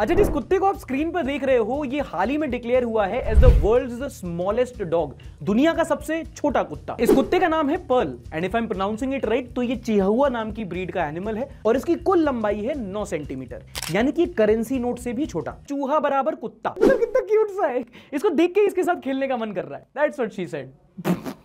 अच्छा जिस कुत्ते को आप स्क्रीन पर देख रहे हो ये हाल ही में डिक्लेयर हुआ है as the world smallest dog दुनिया का सबसे छोटा कुत्ता इस कुत्ते का नाम है Pearl and if I am pronouncing it right तो ये चिहुआ नाम की ब्रीड का एनिमल है और इसकी कुल लंबाई है 9 सेंटीमीटर यानी कि करेंसी नोट से भी छोटा चूहा बराबर कुत्ता मतलब कितना क्यूट सा है इसको देख के इसके साथ खेलने का मन कर रहा है दैट्स व्हाट शी सेड